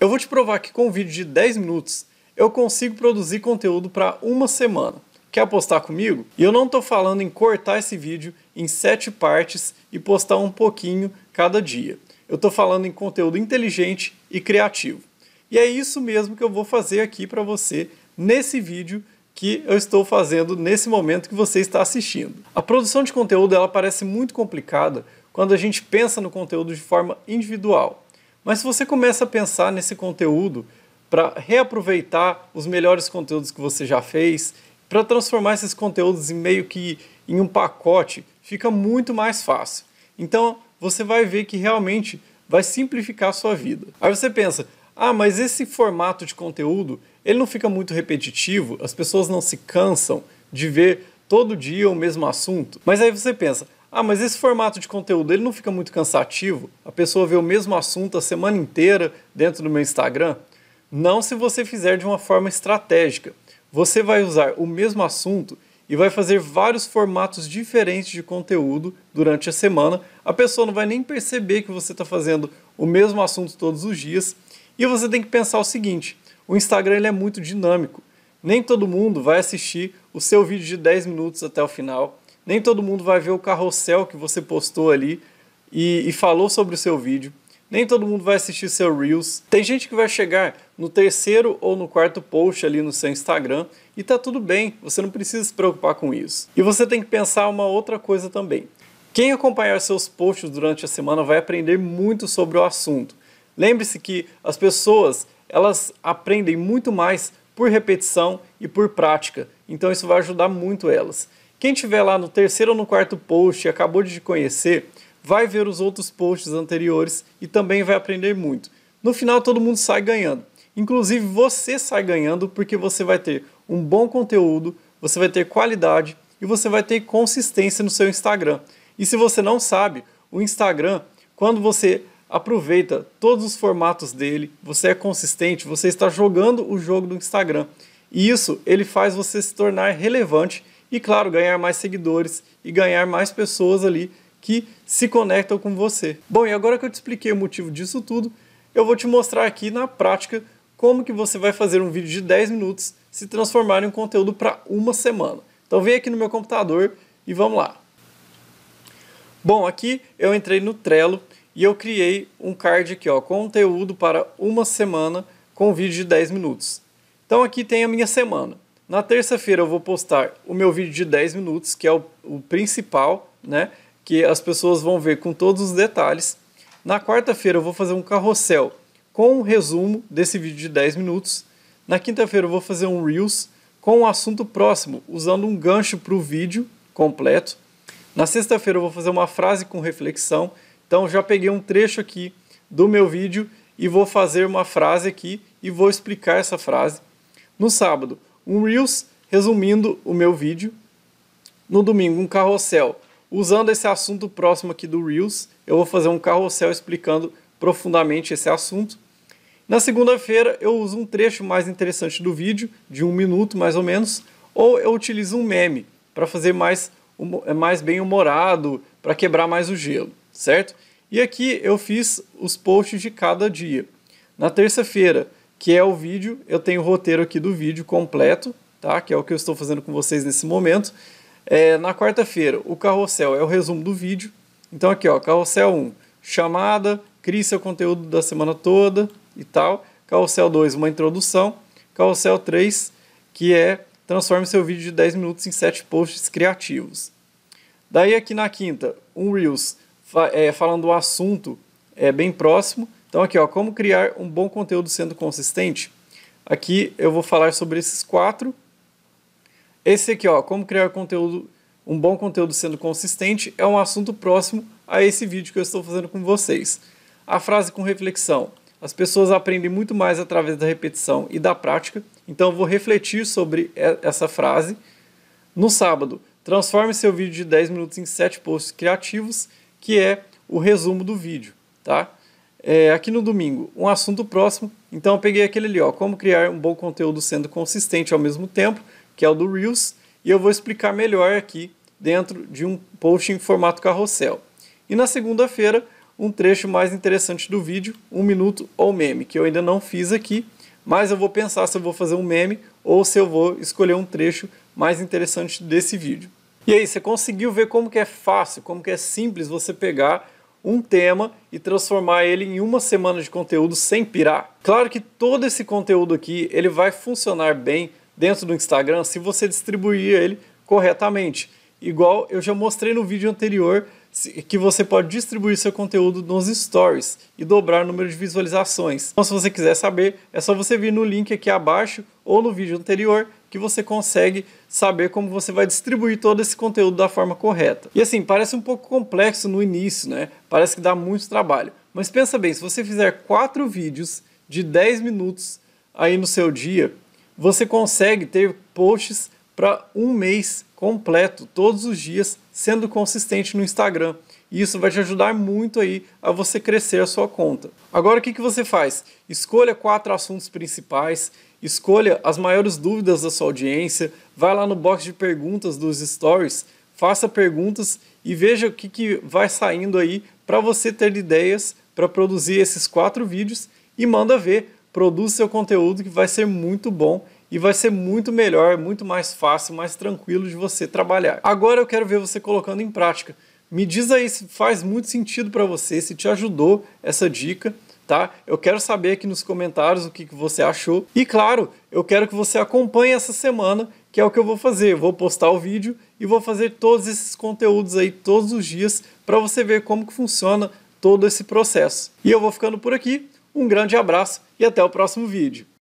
Eu vou te provar que com um vídeo de 10 minutos eu consigo produzir conteúdo para uma semana. Quer apostar comigo? E eu não estou falando em cortar esse vídeo em sete partes e postar um pouquinho cada dia. Eu estou falando em conteúdo inteligente e criativo. E é isso mesmo que eu vou fazer aqui para você nesse vídeo que eu estou fazendo nesse momento que você está assistindo. A produção de conteúdo ela parece muito complicada quando a gente pensa no conteúdo de forma individual. Mas se você começa a pensar nesse conteúdo para reaproveitar os melhores conteúdos que você já fez, para transformar esses conteúdos em meio que em um pacote, fica muito mais fácil. Então, você vai ver que realmente vai simplificar a sua vida. Aí você pensa: "Ah, mas esse formato de conteúdo, ele não fica muito repetitivo, as pessoas não se cansam de ver todo dia o mesmo assunto". Mas aí você pensa: ah, mas esse formato de conteúdo ele não fica muito cansativo? A pessoa vê o mesmo assunto a semana inteira dentro do meu Instagram? Não se você fizer de uma forma estratégica. Você vai usar o mesmo assunto e vai fazer vários formatos diferentes de conteúdo durante a semana. A pessoa não vai nem perceber que você está fazendo o mesmo assunto todos os dias. E você tem que pensar o seguinte: o Instagram ele é muito dinâmico. Nem todo mundo vai assistir o seu vídeo de 10 minutos até o final nem todo mundo vai ver o carrossel que você postou ali e, e falou sobre o seu vídeo. Nem todo mundo vai assistir seu Reels. Tem gente que vai chegar no terceiro ou no quarto post ali no seu Instagram e tá tudo bem, você não precisa se preocupar com isso. E você tem que pensar uma outra coisa também. Quem acompanhar seus posts durante a semana vai aprender muito sobre o assunto. Lembre-se que as pessoas, elas aprendem muito mais por repetição e por prática. Então isso vai ajudar muito elas. Quem tiver lá no terceiro ou no quarto post e acabou de conhecer, vai ver os outros posts anteriores e também vai aprender muito. No final, todo mundo sai ganhando. Inclusive, você sai ganhando porque você vai ter um bom conteúdo, você vai ter qualidade e você vai ter consistência no seu Instagram. E se você não sabe, o Instagram, quando você aproveita todos os formatos dele, você é consistente, você está jogando o jogo do Instagram. E isso ele faz você se tornar relevante e, claro, ganhar mais seguidores e ganhar mais pessoas ali que se conectam com você. Bom, e agora que eu te expliquei o motivo disso tudo, eu vou te mostrar aqui na prática como que você vai fazer um vídeo de 10 minutos se transformar em um conteúdo para uma semana. Então vem aqui no meu computador e vamos lá. Bom, aqui eu entrei no Trello e eu criei um card aqui, ó, conteúdo para uma semana com vídeo de 10 minutos. Então aqui tem a minha semana. Na terça-feira eu vou postar o meu vídeo de 10 minutos, que é o, o principal, né? Que as pessoas vão ver com todos os detalhes. Na quarta-feira eu vou fazer um carrossel com um resumo desse vídeo de 10 minutos. Na quinta-feira eu vou fazer um Reels com um assunto próximo, usando um gancho para o vídeo completo. Na sexta-feira eu vou fazer uma frase com reflexão. Então já peguei um trecho aqui do meu vídeo e vou fazer uma frase aqui e vou explicar essa frase. No sábado um Reels resumindo o meu vídeo. No domingo, um carrossel. Usando esse assunto próximo aqui do Reels, eu vou fazer um carrossel explicando profundamente esse assunto. Na segunda-feira, eu uso um trecho mais interessante do vídeo, de um minuto mais ou menos, ou eu utilizo um meme para fazer mais, é mais bem humorado, para quebrar mais o gelo, certo? E aqui eu fiz os posts de cada dia. Na terça-feira, que é o vídeo. Eu tenho o roteiro aqui do vídeo completo, tá? Que é o que eu estou fazendo com vocês nesse momento. É, na quarta-feira, o carrossel é o resumo do vídeo. Então aqui, ó, carrossel 1, chamada, crie seu conteúdo da semana toda e tal. Carrossel 2, uma introdução. Carrossel 3, que é transforme seu vídeo de 10 minutos em 7 posts criativos. Daí aqui na quinta, um Reels fa é, falando o assunto é bem próximo. Então aqui, ó, como criar um bom conteúdo sendo consistente. Aqui eu vou falar sobre esses quatro. Esse aqui, ó, como criar conteúdo, um bom conteúdo sendo consistente, é um assunto próximo a esse vídeo que eu estou fazendo com vocês. A frase com reflexão. As pessoas aprendem muito mais através da repetição e da prática, então eu vou refletir sobre essa frase. No sábado, transforme seu vídeo de 10 minutos em 7 posts criativos, que é o resumo do vídeo, tá? é, aqui no domingo, um assunto próximo. Então eu peguei aquele ali, ó, como criar um bom conteúdo sendo consistente ao mesmo tempo, que é o do Reels, e eu vou explicar melhor aqui dentro de um post em formato carrossel. E na segunda-feira, um trecho mais interessante do vídeo, um minuto ou meme, que eu ainda não fiz aqui, mas eu vou pensar se eu vou fazer um meme ou se eu vou escolher um trecho mais interessante desse vídeo. E aí, você conseguiu ver como que é fácil, como que é simples você pegar um tema e transformar ele em uma semana de conteúdo sem pirar. Claro que todo esse conteúdo aqui ele vai funcionar bem dentro do Instagram se você distribuir ele corretamente. Igual eu já mostrei no vídeo anterior que você pode distribuir seu conteúdo nos stories e dobrar o número de visualizações. Então, se você quiser saber, é só você vir no link aqui abaixo ou no vídeo anterior que você consegue saber como você vai distribuir todo esse conteúdo da forma correta. E assim, parece um pouco complexo no início, né? Parece que dá muito trabalho. Mas pensa bem, se você fizer quatro vídeos de 10 minutos aí no seu dia, você consegue ter posts para um mês completo, todos os dias, sendo consistente no Instagram. E isso vai te ajudar muito aí a você crescer a sua conta. Agora o que, que você faz? Escolha quatro assuntos principais, escolha as maiores dúvidas da sua audiência, vai lá no box de perguntas dos stories, faça perguntas e veja o que, que vai saindo aí para você ter ideias para produzir esses quatro vídeos e manda ver, produz seu conteúdo que vai ser muito bom e vai ser muito melhor, muito mais fácil, mais tranquilo de você trabalhar. Agora eu quero ver você colocando em prática. Me diz aí se faz muito sentido para você, se te ajudou essa dica, tá? Eu quero saber aqui nos comentários o que, você achou. E claro, eu quero que você acompanhe essa semana, que é o que eu vou fazer. Eu vou postar o vídeo e vou fazer todos esses conteúdos aí todos os dias para você ver como que funciona todo esse processo. E eu vou ficando por aqui. Um grande abraço e até o próximo vídeo.